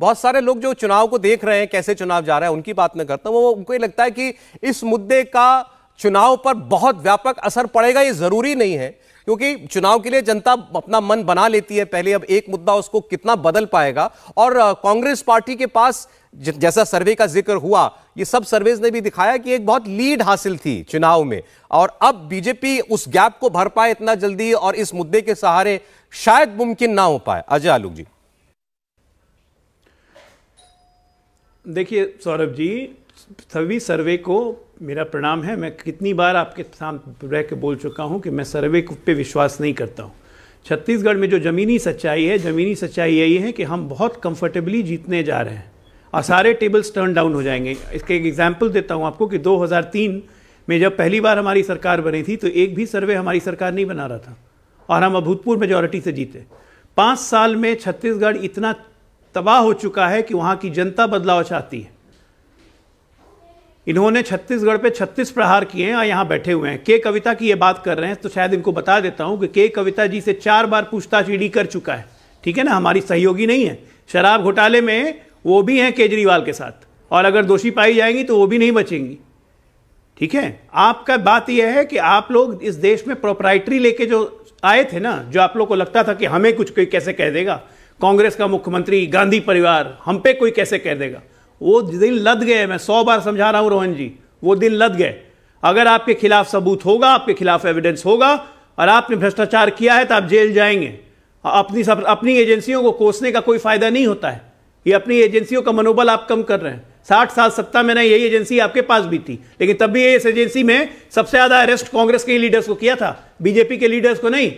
बहुत सारे लोग जो चुनाव को देख रहे हैं कैसे चुनाव जा रहा है उनकी बात मैं करता हूं वो उनको ये लगता है कि इस मुद्दे का चुनाव पर बहुत व्यापक असर पड़ेगा ये जरूरी नहीं है क्योंकि चुनाव के लिए जनता अपना मन बना लेती है पहले अब एक मुद्दा उसको कितना बदल पाएगा और कांग्रेस पार्टी के पास जैसा सर्वे का जिक्र हुआ ये सब सर्वेज ने भी दिखाया कि एक बहुत लीड हासिल थी चुनाव में और अब बीजेपी उस गैप को भर पाए इतना जल्दी और इस मुद्दे के सहारे शायद मुमकिन ना हो पाए अजय आलोक जी देखिए सौरभ जी सभी सर्वे को मेरा प्रणाम है मैं कितनी बार आपके सामने रह के बोल चुका हूँ कि मैं सर्वे पे विश्वास नहीं करता हूँ छत्तीसगढ़ में जो ज़मीनी सच्चाई है ज़मीनी सच्चाई यही है कि हम बहुत कंफर्टेबली जीतने जा रहे हैं और सारे टेबल्स टर्न डाउन हो जाएंगे इसके एक एग्जाम्पल देता हूँ आपको कि 2003 में जब पहली बार हमारी सरकार बनी थी तो एक भी सर्वे हमारी सरकार नहीं बना रहा था और हम अभूतपूर्व मेजोरिटी से जीते पाँच साल में छत्तीसगढ़ इतना तबाह हो चुका है कि वहां की जनता बदलाव चाहती है इन्होंने छत्तीसगढ़ पे 36 प्रहार किए हैं और यहां बैठे हुए हैं के कविता की ये बात कर रहे हैं तो शायद इनको बता देता हूं कि के कविता जी से चार बार पूछताछ ईडी कर चुका है ठीक है ना हमारी सहयोगी नहीं है शराब घोटाले में वो भी हैं केजरीवाल के साथ और अगर दोषी पाई जाएंगी तो वो भी नहीं बचेंगी ठीक है आपका बात यह है कि आप लोग इस देश में प्रोपराइटरी लेके जो आए थे ना जो आप लोग को लगता था कि हमें कुछ कोई कैसे कह देगा कांग्रेस का मुख्यमंत्री गांधी परिवार हम पे कोई कैसे कह देगा वो दिन लद गए मैं सौ बार समझा रहा हूँ रोहन जी वो दिन लद गए अगर आपके खिलाफ सबूत होगा आपके खिलाफ एविडेंस होगा और आपने भ्रष्टाचार किया है तो आप जेल जाएंगे अपनी सब अपनी एजेंसियों को कोसने का कोई फायदा नहीं होता है ये अपनी एजेंसियों का मनोबल आप कम कर रहे हैं साठ साल सत्ता में ना यही एजेंसी आपके पास भी थी लेकिन तब भी इस एजेंसी में सबसे ज्यादा अरेस्ट कांग्रेस के लीडर्स को किया था बीजेपी के लीडर्स को नहीं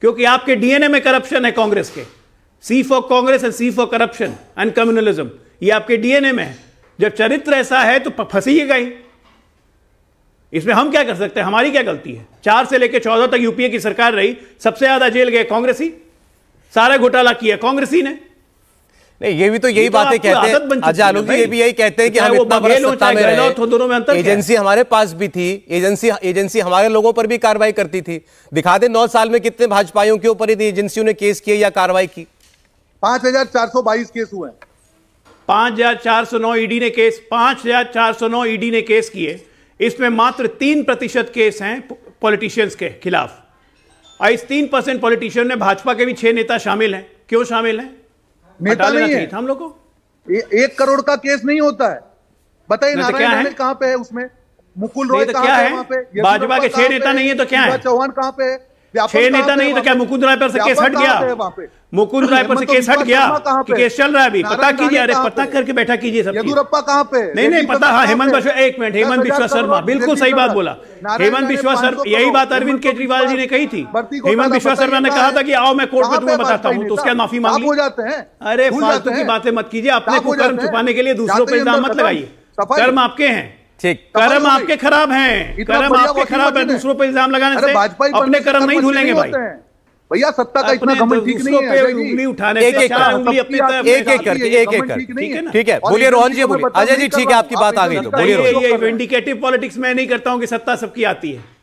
क्योंकि आपके डीएनए में करप्शन है कांग्रेस के C for Congress and C for corruption and communalism ये आपके डीएनए में है जब चरित्र ऐसा है तो फंसीएगा ही इसमें हम क्या कर सकते हैं हमारी क्या गलती है चार से लेकर चौदह तक यूपीए की सरकार रही सबसे ज्यादा जेल गए कांग्रेस ही सारा घोटाला किया ही ने नहीं ये भी तो यही तो बातें कहते हैं अजय अच्छा, जी ये भी यही कहते हैं कि हम इतना बड़ा में रहे दोनों में अंतर एजेंसी हमारे पास भी थी एजेंसी एजेंसी हमारे लोगों पर भी कार्रवाई करती थी दिखा दे नौ साल में कितने भाजपाइयों के ऊपर एजेंसियों ने केस किए या कार्रवाई की पांच हजार चार सौ बाईस केस हुए हैं पांच हजार चार सौ नौ ईडी ने केस पांच हजार चार सौ नौ ईडी ने केस किए इसमें मात्र तीन प्रतिशत केस हैं पॉलिटिशियंस के खिलाफ और इस तीन परसेंट पॉलिटिशियन में भाजपा के भी छह नेता शामिल हैं क्यों शामिल हैं नेता नहीं है हम लोग को ए, एक करोड़ का केस नहीं होता है बताइए तो ना क्या है कहां पे है उसमें मुकुल रॉय तो कहां पे वहां भाजपा के छह नेता नहीं है तो क्या है चौहान कहां पे है छह नेता नहीं तो क्या मुकुंद राय पर से केस हट गया मुकुंद राय पर से केस हट गया कि तो केस चल रहा है अभी पता कीजिए अरे पता करके बैठा कीजिए सब येदुरप्पा कहाँ पे नहीं नहीं पता हाँ हेमंत विश्व एक मिनट हेमंत बिश्व शर्मा बिल्कुल सही बात बोला हेमंत बिश्व शर्मा यही बात अरविंद केजरीवाल जी ने कही थी हेमंत विश्वास शर्मा ने कहा था कि आओ मैं कोर्ट में तुम्हें बताता हूँ तो उसके माफी मांग हो जाते हैं अरे फालतू की बातें मत कीजिए अपने को कर्म छुपाने के लिए दूसरों पर इल्जाम मत लगाइए कर्म आपके हैं ठीक कर्म आपके खराब हैं कर्म आपके खराब है दूसरों पर इल्जाम लगाने से अपने कर्म नहीं भूलेंगे भाई भैया सत्ता का इतना घमंड ठीक नहीं है उंगली उठाने एक एक उंगली अपनी तरफ एक एक करके एक एक कर ठीक है ठीक है बोलिए रोहन जी बोलिए अजय जी ठीक है आपकी बात आ गई तो बोलिए ये विंडिकेटिव पॉलिटिक्स मैं नहीं करता हूं कि सत्ता सबकी आती है